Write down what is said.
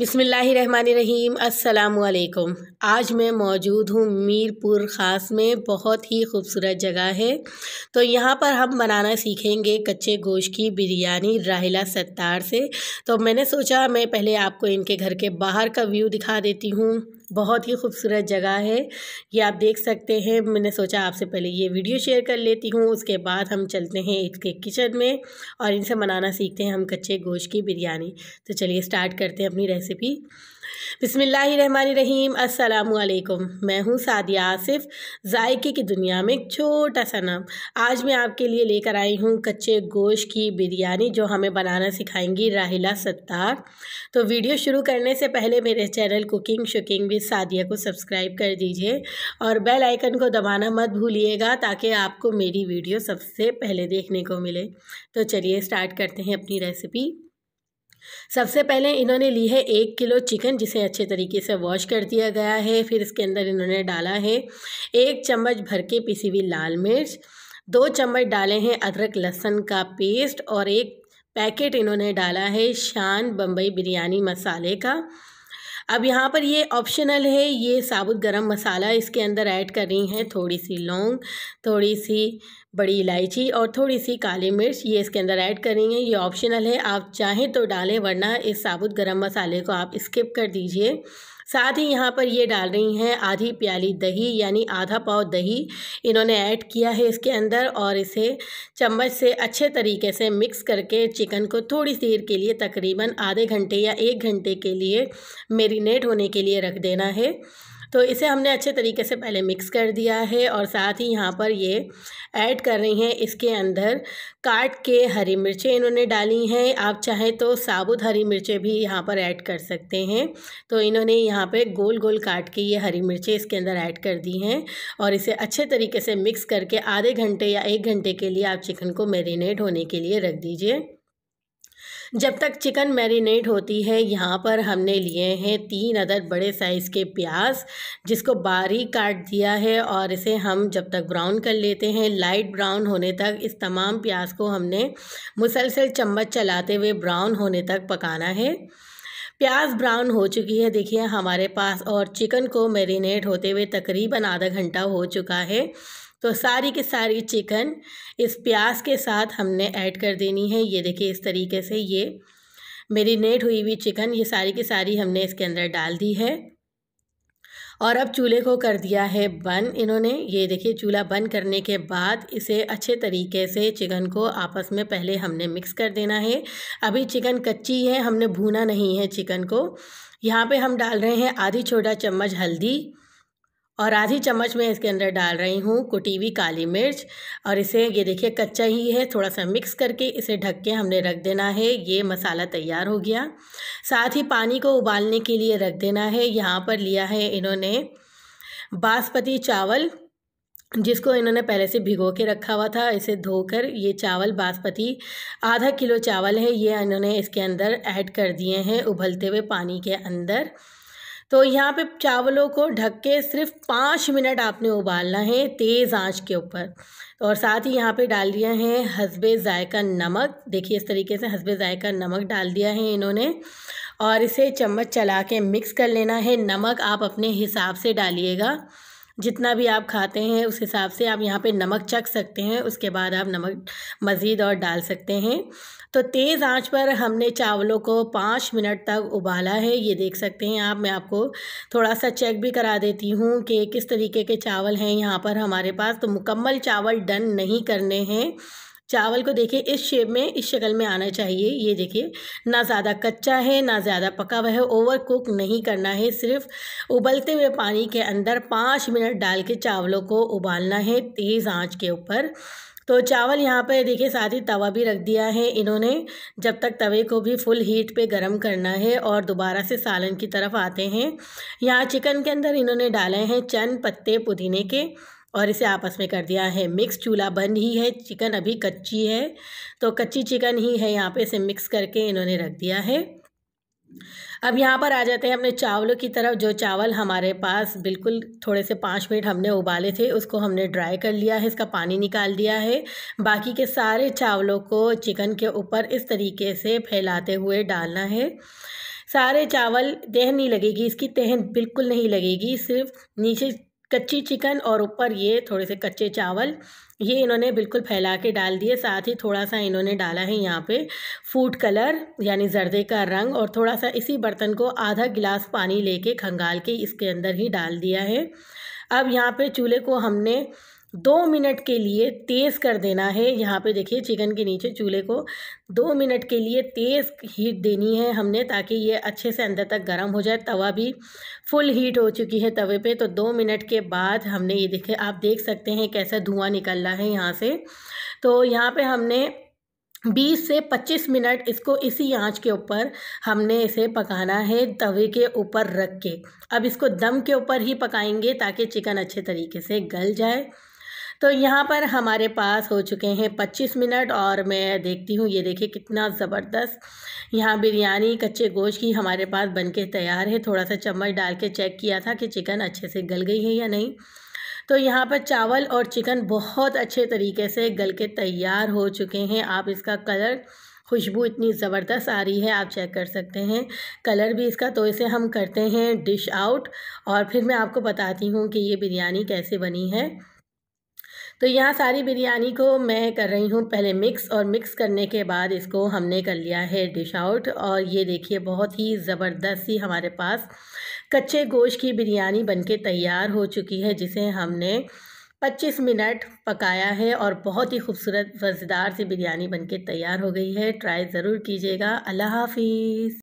बिसमीम् अल्लाम आज मैं मौजूद हूँ मीरपुर ख़ास में बहुत ही खूबसूरत जगह है तो यहाँ पर हम बनाना सीखेंगे कच्चे गोश्त की बिरयानी राहिला सत्तार से तो मैंने सोचा मैं पहले आपको इनके घर के बाहर का व्यू दिखा देती हूँ बहुत ही खूबसूरत जगह है ये आप देख सकते हैं मैंने सोचा आपसे पहले ये वीडियो शेयर कर लेती हूँ उसके बाद हम चलते हैं इसके किचन में और इनसे बनाना सीखते हैं हम कच्चे गोश्त की बिरयानी तो चलिए स्टार्ट करते हैं अपनी रेसिपी बिसमीम असलकुम मैं हूँ सादिया आसिफ जायके की दुनिया में एक छोटा सा नाम आज मैं आपके लिए लेकर आई हूँ कच्चे गोश्त की बिरयानी जो हमें बनाना सिखाएंगी राहिला सत्तार तो वीडियो शुरू करने से पहले मेरे चैनल कुकिंग शुकिंग विद सादिया को सब्सक्राइब कर दीजिए और बेल आइकन को दबाना मत भूलिएगा ताकि आपको मेरी वीडियो सबसे पहले देखने को मिले तो चलिए स्टार्ट करते हैं अपनी रेसिपी सबसे पहले इन्होंने ली है एक किलो चिकन जिसे अच्छे तरीके से वॉश कर दिया गया है फिर इसके अंदर इन्होंने डाला है एक चम्मच भर के पिसी हुई लाल मिर्च दो चम्मच डाले हैं अदरक लहसुन का पेस्ट और एक पैकेट इन्होंने डाला है शान बम्बई बिरयानी मसाले का अब यहाँ पर ये ऑप्शनल है ये साबुत गरम मसाला इसके अंदर ऐड कर रही हैं थोड़ी सी लौंग थोड़ी सी बड़ी इलायची और थोड़ी सी काली मिर्च ये इसके अंदर ऐड करेंगे ये ऑप्शनल है आप चाहें तो डालें वरना इस साबुत गरम मसाले को आप स्किप कर दीजिए साथ ही यहाँ पर ये डाल रही हैं आधी प्याली दही यानी आधा पाव दही इन्होंने ऐड किया है इसके अंदर और इसे चम्मच से अच्छे तरीके से मिक्स करके चिकन को थोड़ी देर के लिए तकरीबन आधे घंटे या एक घंटे के लिए मेरीनेट होने के लिए रख देना है तो इसे हमने अच्छे तरीके से पहले मिक्स कर दिया है और साथ ही यहाँ पर ये ऐड कर रही हैं इसके अंदर काट के हरी मिर्चें इन्होंने डाली हैं आप चाहें तो साबुत हरी मिर्चें भी यहाँ पर ऐड कर सकते हैं तो इन्होंने यहाँ पे गोल गोल काट के ये हरी मिर्चें इसके अंदर ऐड कर दी हैं और इसे अच्छे तरीके से मिक्स करके आधे घंटे या एक घंटे के लिए आप चिकन को मेरीनेट होने के लिए रख दीजिए जब तक चिकन मैरिनेट होती है यहाँ पर हमने लिए हैं तीन अदर बड़े साइज़ के प्याज जिसको बारीक काट दिया है और इसे हम जब तक ब्राउन कर लेते हैं लाइट ब्राउन होने तक इस तमाम प्याज को हमने मुसलसल चम्मच चलाते हुए ब्राउन होने तक पकाना है प्याज ब्राउन हो चुकी है देखिए हमारे पास और चिकन को मैरिनेट होते हुए तकरीबन आधा घंटा हो चुका है तो सारी की सारी चिकन इस प्याज के साथ हमने ऐड कर देनी है ये देखिए इस तरीके से ये मेरीनेट हुई हुई चिकन ये सारी की सारी हमने इसके अंदर डाल दी है और अब चूल्हे को कर दिया है बंद इन्होंने ये देखिए चूल्हा बंद करने के बाद इसे अच्छे तरीके से चिकन को आपस में पहले हमने मिक्स कर देना है अभी चिकन कच्ची है हमने भूना नहीं है चिकन को यहाँ पे हम डाल रहे हैं आधी छोटा चम्मच हल्दी और आधी चम्मच मैं इसके अंदर डाल रही हूँ कुटी हुई काली मिर्च और इसे ये देखिए कच्चा ही है थोड़ा सा मिक्स करके इसे ढक के हमने रख देना है ये मसाला तैयार हो गया साथ ही पानी को उबालने के लिए रख देना है यहाँ पर लिया है इन्होंने बासमती चावल जिसको इन्होंने पहले से भिगो के रखा हुआ था इसे धोकर ये चावल बासमती आधा किलो चावल है ये इन्होंने इसके अंदर ऐड कर दिए हैं उबलते हुए पानी के अंदर तो यहाँ पे चावलों को ढक के सिर्फ पाँच मिनट आपने उबालना है तेज़ आंच के ऊपर और साथ ही यहाँ पे डाल दिया है हसबे ज़ायका नमक देखिए इस तरीके से हसबे ज़ायका नमक डाल दिया है इन्होंने और इसे चम्मच चला के मिक्स कर लेना है नमक आप अपने हिसाब से डालिएगा जितना भी आप खाते हैं उस हिसाब से आप यहाँ पे नमक चख सकते हैं उसके बाद आप नमक मज़ीद और डाल सकते हैं तो तेज़ आंच पर हमने चावलों को पाँच मिनट तक उबाला है ये देख सकते हैं आप मैं आपको थोड़ा सा चेक भी करा देती हूँ कि किस तरीके के चावल हैं यहाँ पर हमारे पास तो मुकम्मल चावल डन नहीं करने हैं चावल को देखिए इस शेप में इस शक्ल में आना चाहिए ये देखिए ना ज़्यादा कच्चा है ना ज़्यादा पका हुआ है ओवर कुक नहीं करना है सिर्फ उबलते हुए पानी के अंदर पाँच मिनट डाल के चावलों को उबालना है तेज़ आंच के ऊपर तो चावल यहाँ पर देखिए साथ ही तवा भी रख दिया है इन्होंने जब तक तवे को भी फुल हीट पे गरम करना है और दोबारा से सालन की तरफ आते हैं यहाँ चिकन के अंदर इन्होंने डाले हैं चंद पत्ते पुदीने के और इसे आपस में कर दिया है मिक्स चूल्हा बन ही है चिकन अभी कच्ची है तो कच्ची चिकन ही है यहाँ पे इसे मिक्स करके इन्होंने रख दिया है अब यहाँ पर आ जाते हैं अपने चावलों की तरफ जो चावल हमारे पास बिल्कुल थोड़े से पाँच मिनट हमने उबाले थे उसको हमने ड्राई कर लिया है इसका पानी निकाल दिया है बाकी के सारे चावलों को चिकन के ऊपर इस तरीके से फैलाते हुए डालना है सारे चावल तह नहीं लगेगी इसकी तह बिल्कुल नहीं लगेगी सिर्फ नीचे कच्ची चिकन और ऊपर ये थोड़े से कच्चे चावल ये इन्होंने बिल्कुल फैला के डाल दिए साथ ही थोड़ा सा इन्होंने डाला है यहाँ पे फूड कलर यानी जर्दे का रंग और थोड़ा सा इसी बर्तन को आधा गिलास पानी लेके खंगाल के इसके अंदर ही डाल दिया है अब यहाँ पे चूल्हे को हमने दो मिनट के लिए तेज़ कर देना है यहाँ पे देखिए चिकन के नीचे चूल्हे को दो मिनट के लिए तेज़ हीट देनी है हमने ताकि ये अच्छे से अंदर तक गर्म हो जाए तवा भी फुल हीट हो चुकी है तवे पे तो दो मिनट के बाद हमने ये देखे आप देख सकते हैं कैसा धुआं निकल रहा है यहाँ से तो यहाँ पे हमने बीस से पच्चीस मिनट इसको इसी आंच के ऊपर हमने इसे पकाना है तवे के ऊपर रख के अब इसको दम के ऊपर ही पकाएंगे ताकि चिकन अच्छे तरीके से गल जाए तो यहाँ पर हमारे पास हो चुके हैं पच्चीस मिनट और मैं देखती हूँ ये देखिए कितना ज़बरदस्त यहाँ बिरयानी कच्चे गोश्त की हमारे पास बन के तैयार है थोड़ा सा चम्मच डाल के चेक किया था कि चिकन अच्छे से गल गई है या नहीं तो यहाँ पर चावल और चिकन बहुत अच्छे तरीके से गल के तैयार हो चुके हैं आप इसका कलर खुशबू इतनी ज़बरदस्त आ रही है आप चेक कर सकते हैं कलर भी इसका तो इसे हम करते हैं डिश आउट और फिर मैं आपको बताती हूँ कि ये बिरयानी कैसे बनी है तो यहाँ सारी बिरयानी को मैं कर रही हूँ पहले मिक्स और मिक्स करने के बाद इसको हमने कर लिया है डिश आउट और ये देखिए बहुत ही ज़बरदस्त सी हमारे पास कच्चे गोश्त की बिरयानी बनके तैयार हो चुकी है जिसे हमने 25 मिनट पकाया है और बहुत ही खूबसूरत मज़ेदार सी बिरयानी बनके तैयार हो गई है ट्राई ज़रूर कीजिएगा अल्लाह हाफिज़